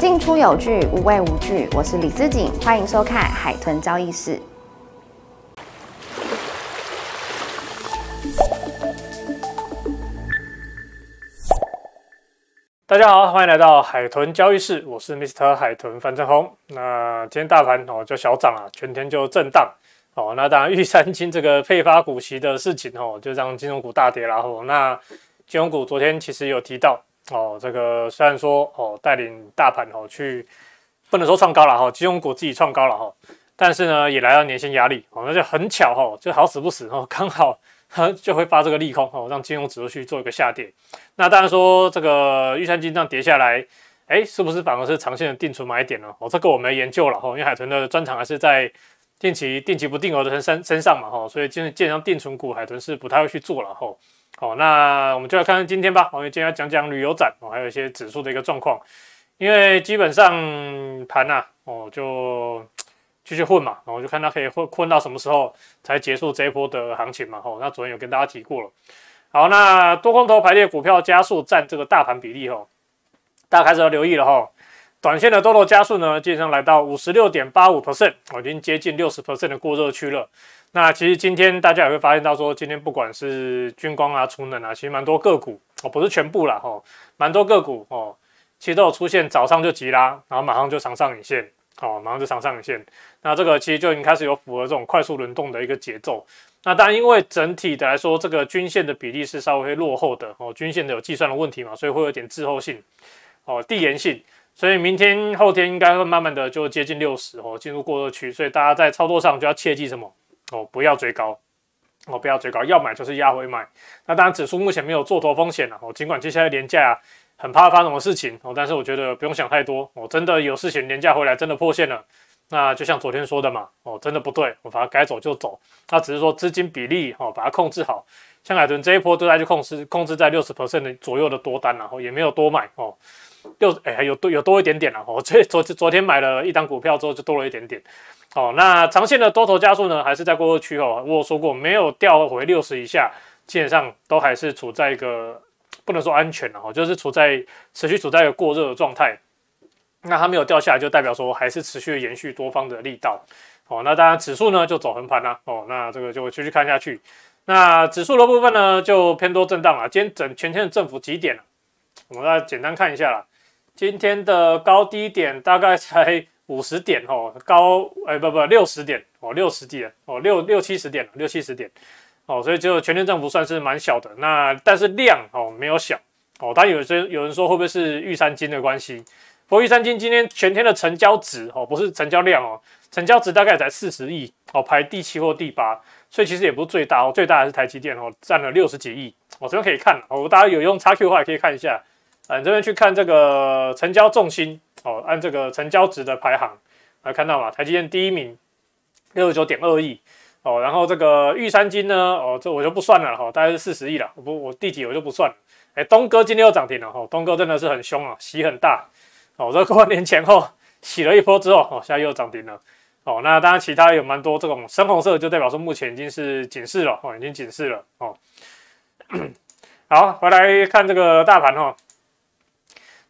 进出有据，无畏无惧。我是李思锦，欢迎收看《海豚交易室》。大家好，欢迎来到《海豚交易室》，我是 m r 海豚樊振宏。那今天大盘哦就小涨了，全天就震荡。哦，那当然，玉山金这个配发股息的事情哦，就让金融股大跌了。哦，那金融股昨天其实有提到。哦，这个虽然说哦，带领大盘哦去，不能说创高了哈，金融股自己创高了哈，但是呢，也来到年线压力，哦，那就很巧哈，就好死不死哦，刚好就会发这个利空哦，让金融指数去做一个下跌。那当然说这个预算金这样跌下来，哎，是不是反而是长线的定存买点呢？哦，这个我没研究了哈，因为海豚的专长还是在定期、定期不定额的身身上嘛哈，所以见见上定存股，海豚是不太会去做了哈。好，那我们就来看看今天吧。我们今天要讲讲旅游展哦，还有一些指数的一个状况。因为基本上盘呐，我就继续混嘛，然后就看它可以混混到什么时候才结束这波的行情嘛。哈，那昨天有跟大家提过了。好，那多空头排列股票加速占这个大盘比例哈，大家开始要留意了哈。短线的多头加速呢，基本来到五十六点八五 percent，已经接近六十 percent 的过热区了。那其实今天大家也会发现到，说今天不管是军工啊、储能啊，其实蛮多个股哦，不是全部啦哈，蛮多个股哦，其实都有出现早上就急拉，然后马上就长上影线，哦，马上就长上影线。那这个其实就已经开始有符合这种快速轮动的一个节奏。那当然，因为整体的来说，这个均线的比例是稍微落后的哦，均线的有计算的问题嘛，所以会有点滞后性，哦，递延性。所以明天后天应该会慢慢的就接近六十哦，进入过热区，所以大家在操作上就要切记什么哦，不要追高，哦不要追高，要买就是压回买。那当然指数目前没有做多风险了哦，尽管接下来年假很怕发生什么事情哦，但是我觉得不用想太多哦，真的有事情年假回来真的破线了，那就像昨天说的嘛哦，真的不对，我把它该走就走，那只是说资金比例哦，把它控制好。像海豚这一波都在去控制控制在六十 percent 的左右的多单，然后也没有多买哦。又哎，有多有多一点点了哦。这昨昨天买了一档股票之后，就多了一点点。哦，那长线的多头加速呢，还是在过热区哦。我有说过没有掉回六十以下，基本上都还是处在一个不能说安全了哈，就是处在持续处在一个过热的状态。那它没有掉下来，就代表说还是持续的延续多方的力道。哦，那当然指数呢就走横盘啦。哦，那这个就继续看下去。那指数的部分呢就偏多震荡了。今天整全天的政府几点了？我们来简单看一下啦，今天的高低点大概才五十点哦，高诶不不六十点哦，六十点哦六六七十点，六七十点哦，所以就全天涨幅算是蛮小的。那但是量哦没有小哦，它有些有人说会不会是玉山金的关系？过玉山金今天全天的成交值哦不是成交量哦，成交值大概才四十亿哦排第七或第八，所以其实也不是最大哦，最大还是台积电哦占了六十几亿哦，这边可以看哦，大家有用叉 Q 的话也可以看一下。我们这边去看这个成交重心哦，按这个成交值的排行来看到吗？台积电第一名，六十九点二亿哦，然后这个玉山金呢，哦这我就不算了哈，大概是四十亿了，不我第几我就不算了。哎，东哥今天又涨停了哈，东哥真的是很凶啊，洗很大哦，这过年前后洗了一波之后，哦现在又涨停了哦，那当然其他有蛮多这种深红色就代表说目前已经是警示了哦，已经警示了哦。好，回来看这个大盘哈。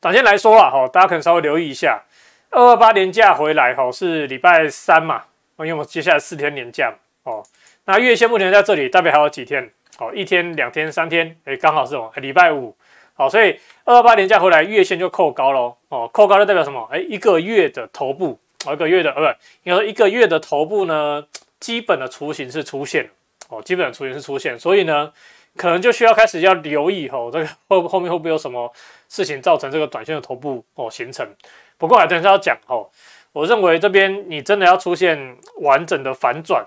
短线来说啊，哈，大家可能稍微留意一下，二二八年假回来哈是礼拜三嘛，因为我们接下来四天年假哦，那月线目前在这里，代表还有几天，哦，一天、两天、三天，哎，刚好是礼拜五，好，所以二二八年假回来，月线就扣高喽，哦，扣高就代表什么？哎，一个月的头部，哦，一个月的呃不，应该说一个月的头部呢，基本的雏形是出现，哦，基本的雏形是出现，所以呢。可能就需要开始要留意哦，这个 后后面会不会有什么事情造成这个短线的头部哦形成？不过还等是下要讲哦，我认为这边你真的要出现完整的反转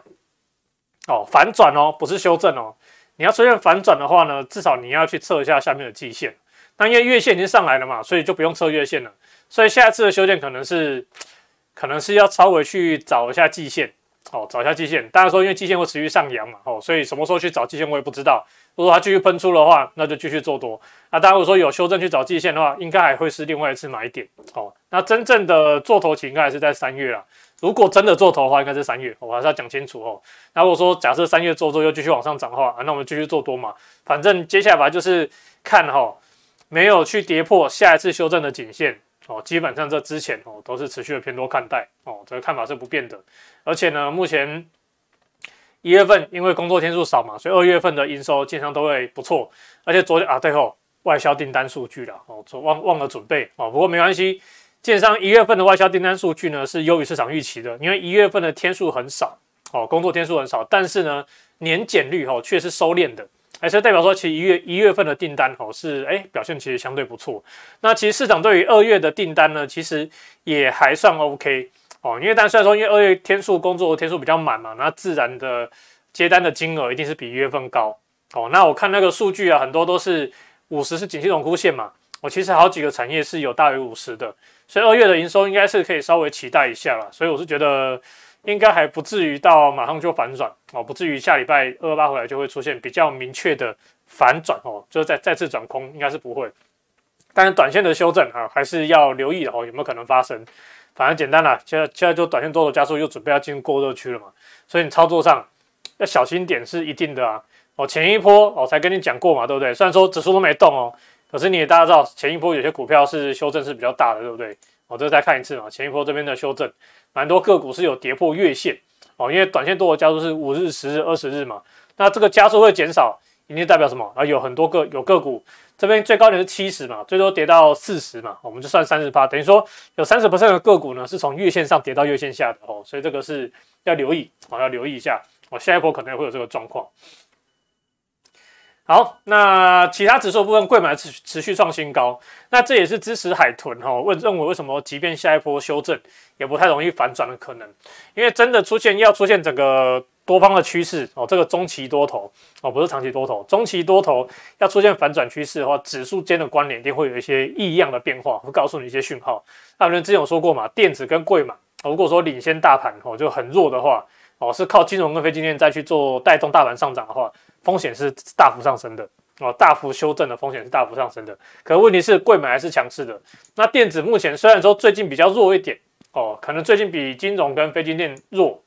哦，反转哦，不是修正哦。你要出现反转的话呢，至少你要去测一下下面的季线。那因为月线已经上来了嘛，所以就不用测月线了。所以下一次的修正可能是，可能是要稍微去找一下季线。哦，找一下季线，当然说，因为季线会持续上扬嘛，哦，所以什么时候去找季线我也不知道。如果它继续喷出的话，那就继续做多。那当然，如果说有修正去找季线的话，应该还会是另外一次买点。哦，那真正的做头期应该还是在三月啊。如果真的做头的话，应该是三月，我还是要讲清楚哦。那如果说假设三月做多又继续往上涨的话，那我们继续做多嘛。反正接下来就是看哈，没有去跌破下一次修正的颈线。哦，基本上这之前哦都是持续的偏多看待哦，这个看法是不变的。而且呢，目前一月份因为工作天数少嘛，所以二月份的营收经商都会不错。而且昨天啊，对哦，外销订单数据了哦，昨忘忘了准备哦，不过没关系。建商一月份的外销订单数据呢是优于市场预期的，因为一月份的天数很少哦，工作天数很少，但是呢年减率哦却是收敛的。还是代表说，其实一月一月份的订单哦是哎表现其实相对不错。那其实市场对于二月的订单呢，其实也还算 OK 哦。因为单虽然说，因为二月天数工作天数比较满嘛，那自然的接单的金额一定是比一月份高哦。那我看那个数据啊，很多都是五十是景旗龙枯线嘛。我其实好几个产业是有大于五十的，所以二月的营收应该是可以稍微期待一下了。所以我是觉得。应该还不至于到马上就反转哦，不至于下礼拜二八回来就会出现比较明确的反转哦，就是再再次转空应该是不会。但是短线的修正啊，还是要留意的哦，有没有可能发生？反正简单了，现在现在就短线多头加速又准备要进入过热区了嘛，所以你操作上要小心点是一定的啊。哦，前一波哦才跟你讲过嘛，对不对？虽然说指数都没动哦，可是你大家知道前一波有些股票是修正是比较大的，对不对？哦，这再看一次嘛，前一波这边的修正。蛮多个股是有跌破月线哦，因为短线多的加速是五日、十日、二十日嘛，那这个加速会减少，一定代表什么啊？有很多个有个股这边最高点是七十嘛，最多跌到四十嘛，我们就算三十趴，等于说有三十的个股呢是从月线上跌到月线下的哦，所以这个是要留意哦，要留意一下哦，下一波可能也会有这个状况。好，那其他指数部分，贵买持持续创新高，那这也是支持海豚哦。问认为为什么，即便下一波修正，也不太容易反转的可能，因为真的出现要出现整个多方的趋势哦，这个中期多头哦，不是长期多头，中期多头要出现反转趋势的话，指数间的关联一定会有一些异样的变化，会告诉你一些讯号。那人之前有说过嘛，电子跟贵嘛，如果说领先大盘哦就很弱的话哦，是靠金融跟非金融再去做带动大盘上涨的话。风险是大幅上升的哦，大幅修正的风险是大幅上升的。可问题是，柜门还是强势的。那电子目前虽然说最近比较弱一点哦，可能最近比金融跟非金电弱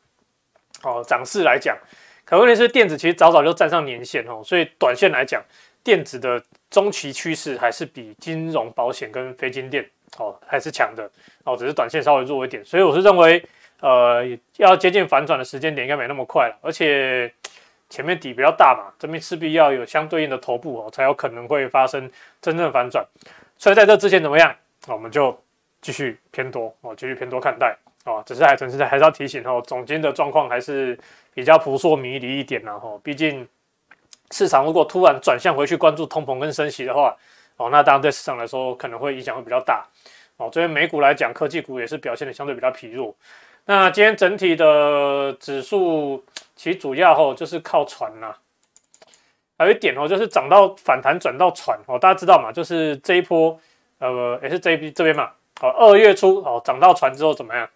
哦，涨势来讲。可问题是，电子其实早早就站上年线哦，所以短线来讲，电子的中期趋势还是比金融、保险跟非金电哦还是强的哦，只是短线稍微弱一点。所以我是认为，呃，要接近反转的时间点应该没那么快了，而且。前面底比较大嘛，这边势必要有相对应的头部哦，才有可能会发生真正反转。所以在这之前怎么样，我们就继续偏多哦，继续偏多看待哦。只是还存在，还是要提醒哦，总监的状况还是比较扑朔迷离一点了后，毕竟市场如果突然转向回去关注通膨跟升息的话哦，那当然对市场来说可能会影响会比较大哦。这边美股来讲，科技股也是表现的相对比较疲弱。那今天整体的指数。其实主要吼就是靠船呐，还有一点哦就是涨到反弹转到船哦，大家知道嘛？就是这一波呃也是 JB 这边嘛，好二月初哦涨到船之后怎么样？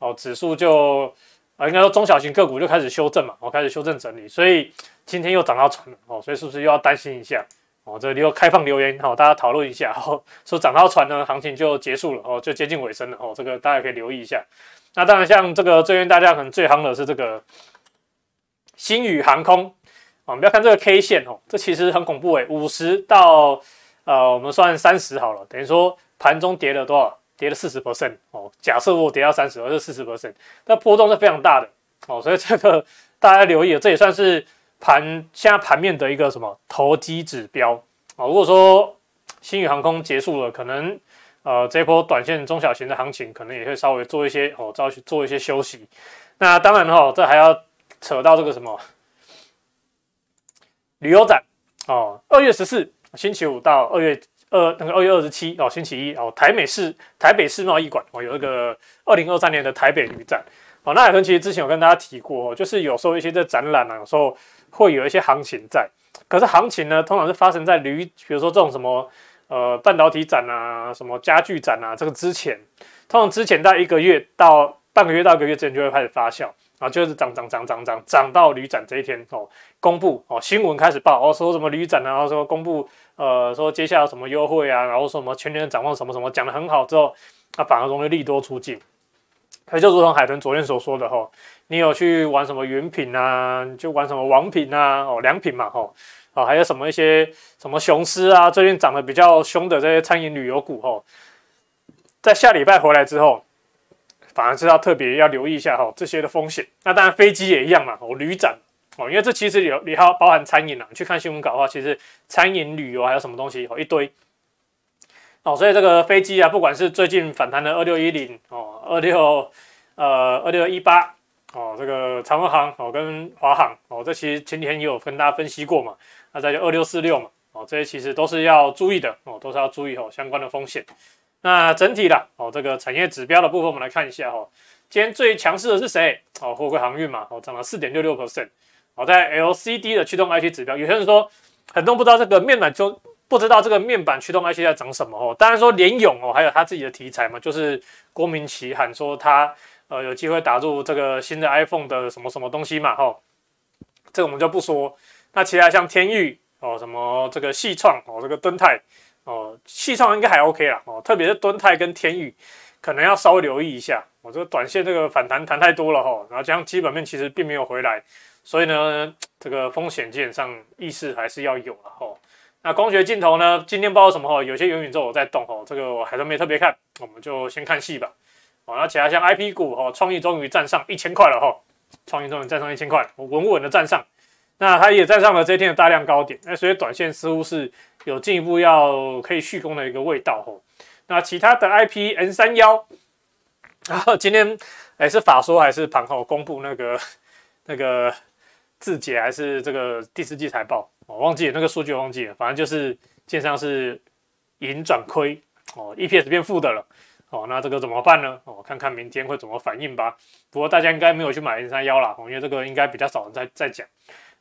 哦指数就啊应该说中小型个股就开始修正嘛，哦开始修正整理，所以今天又涨到船了哦，所以是不是又要担心一下？哦这里又开放留言哦，大家讨论一下哦，说涨到船呢行情就结束了哦，就接近尾声了哦，这个大家可以留意一下。那当然像这个最近大家可能最夯的是这个。新宇航空啊，不要看这个 K 线哦，这其实很恐怖哎，五十到呃，我们算三十好了，等于说盘中跌了多少？跌了四十 percent 哦。假设我跌到三十，而是四十 percent，那波动是非常大的哦。所以这个 大家留意这也算是盘现在盘面的一个什么投机指标啊。如果说新宇航空结束了，可能呃，这波短线中小型的行情可能也会稍微做一些哦，稍微去做一些休息。那当然哈，这还要。扯到这个什么旅游展哦，二月十四星期五到二月二那个二月二十七哦星期一哦，台美市台北世贸艺馆哦有一个二零二三年的台北旅展哦。那海豚其实之前有跟大家提过，就是有时候一些这展览啊，有时候会有一些行情在。可是行情呢，通常是发生在旅，比如说这种什么呃半导体展啊、什么家具展啊，这个之前通常之前在一个月到半个月到一个月之前就会开始发酵。啊，就是涨涨涨涨涨涨到旅展这一天哦，公布哦新闻开始报哦，说什么旅展啊，然后说公布呃，说接下来有什么优惠啊，然后说什么全年展望什么什么讲的很好之后，他反而容易利多出尽。它就如同海豚昨天所说的哈，你有去玩什么云品啊，就玩什么王品啊哦良品嘛哈啊，还有什么一些什么雄狮啊，最近涨得比较凶的这些餐饮旅游股哦，在下礼拜回来之后。反而是要特别要留意一下哈，这些的风险。那当然飞机也一样嘛，我旅展哦，因为这其实有，你还包含餐饮啦。去看新闻稿的话，其实餐饮、旅游还有什么东西哦，一堆哦，所以这个飞机啊，不管是最近反弹的二六一零哦，二六呃二六一八哦，这个长龙航哦跟华航哦，这其实前几天也有跟大家分析过嘛。那再就二六四六嘛，哦，这些其实都是要注意的哦，都是要注意哦相关的风险。那整体啦，哦，这个产业指标的部分，我们来看一下哈。今天最强势的是谁？哦，货柜航运嘛，哦，涨了四点六六 percent。好，在 LCD 的驱动 IC 指标，有些人说很多人不知道这个面板，就不知道这个面板驱动 IC 要涨什么哦。当然说联勇哦，还有它自己的题材嘛，就是郭明奇喊说他呃有机会打入这个新的 iPhone 的什么什么东西嘛，哈。这个我们就不说。那其他像天域哦，什么这个系创哦，这个敦泰。哦，汽创应该还 OK 啦。哦，特别是敦泰跟天宇，可能要稍微留意一下。我这个短线这个反弹弹太多了哈，然后加上基本面其实并没有回来，所以呢，这个风险上意识还是要有了哈，那光学镜头呢？今天不知道什么哈，有些之宇宙在动哈。这个我还都没特别看，我们就先看戏吧。哦，其他像 IP 股哈，创意终于站上一千块了哈，创意终于站上一千块，稳稳的站上。那它也站上了这一天的大量高点，那所以短线似乎是有进一步要可以续攻的一个味道吼。那其他的 I P N 三幺，然后今天还是法说还是盘后公布那个那个字节还是这个第四季财报哦，忘记那个数据忘记了，反正就是线上是盈转亏哦，E P S 变负的了哦，那这个怎么办呢？哦，看看明天会怎么反应吧。不过大家应该没有去买 N 三幺啦、哦，因为这个应该比较少人在在讲。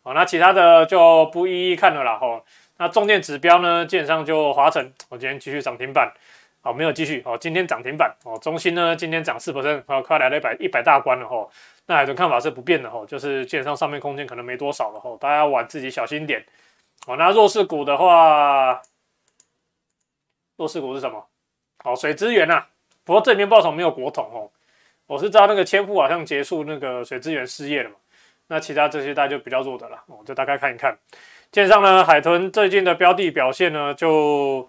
好，那其他的就不一一看了啦。吼，那重点指标呢，本商就华晨，我今天继续涨停板。好，没有继续。哦，今天涨停板。哦，中心呢，今天涨四百分，好，快来了百一百大关了。哦，那有的看法是不变的。哦，就是基商上面空间可能没多少了。哦，大家玩自己小心点。哦，那弱势股的话，弱势股是什么？哦，水资源呐。不过这边报酬没有国统。哦，我是知道那个千富好像结束那个水资源失业了嘛。那其他这些大家就比较弱的了，我就大概看一看。基本上呢，海豚最近的标的表现呢，就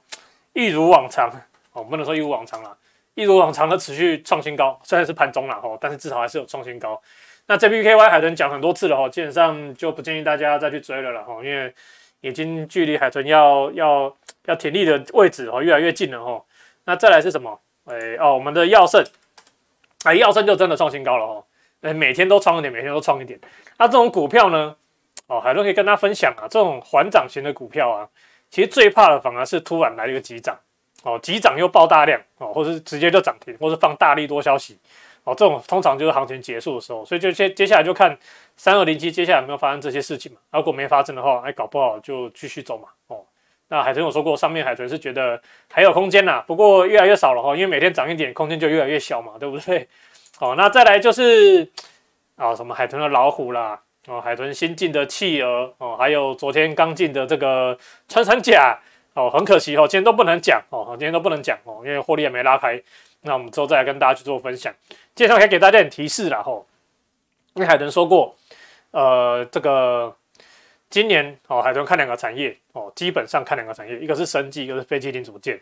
一如往常，哦，不能说一如往常了，一如往常的持续创新高，虽然是盘中了哈，但是至少还是有创新高。那 j p KY 海豚讲很多次了哈，基本上就不建议大家再去追了了哈，因为已经距离海豚要要要挺立的位置哦越来越近了哈。那再来是什么？哎哦，我们的药圣，哎，药圣就真的创新高了哈。哎，每天都创一点，每天都创一点。那这种股票呢？哦，海豚可以跟大家分享啊，这种缓涨型的股票啊，其实最怕的反而是突然来一个急涨。哦，急涨又爆大量，哦，或是直接就涨停，或是放大利多消息。哦，这种通常就是行情结束的时候。所以就接接下来就看三二零七接下来有没有发生这些事情嘛？如果没发生的话，哎，搞不好就继续走嘛。哦，那海豚有说过，上面海豚是觉得还有空间呐，不过越来越少了哈，因为每天涨一点，空间就越来越小嘛，对不对？哦，那再来就是啊，什么海豚的老虎啦，哦，海豚新进的企鹅哦，还有昨天刚进的这个穿山甲哦，很可惜哦，今天都不能讲哦，今天都不能讲哦，因为获利没拉开。那我们之后再来跟大家去做分享，介绍可以给大家点提示了哦，因为海豚说过，呃，这个。今年哦，海豚看两个产业哦，基本上看两个产业，一个是生技，一个是飞机零组件。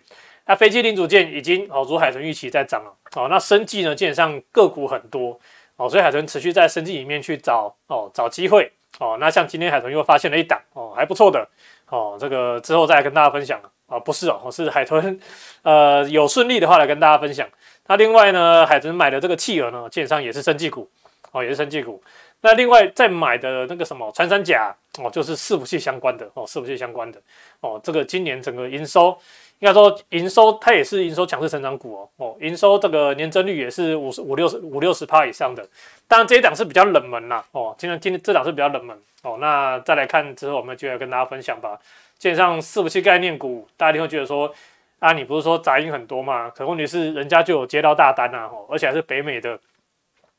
那飞机零组件已经哦，如海豚预期在涨了哦。那生技呢，基本上个股很多哦，所以海豚持续在生技里面去找哦，找机会哦。那像今天海豚又发现了一档哦，还不错的哦，这个之后再跟大家分享了啊，不是哦，是海豚 呃有顺利的话来跟大家分享。那另外呢，海豚买的这个企鹅呢，本上也是生技股哦，也是生技股。那另外再买的那个什么穿山甲哦，就是伺服器相关的哦，伺服器相关的哦，这个今年整个营收应该说营收它也是营收强势成长股哦哦，营收这个年增率也是五十五六十五六十趴以上的，当然这一档是比较冷门啦哦，今天今天这档是比较冷门哦，那再来看之后我们就要跟大家分享吧，本上伺服器概念股，大家一定会觉得说啊，你不是说杂音很多嘛？可问题是人家就有接到大单啊，而且还是北美的。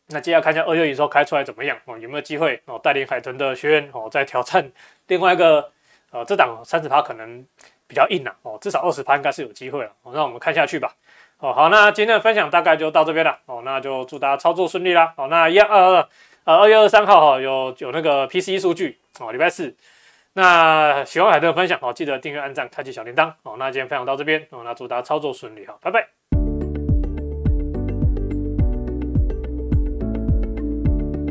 那接下来看一下二月一号开出来怎么样哦？有没有机会哦？带领海豚的学员哦，再挑战另外一个呃，这档三十趴可能比较硬啊哦，至少二十趴应该是有机会了哦。那我们看下去吧。哦，好，那今天的分享大概就到这边了哦。那就祝大家操作顺利啦。哦，那一二二二二月二三号哈有有那个 PC 数据哦，礼拜四。那喜欢海豚的分享哦，记得订阅、按赞、开启小铃铛哦。那今天分享到这边哦，那祝大家操作顺利哈，拜拜。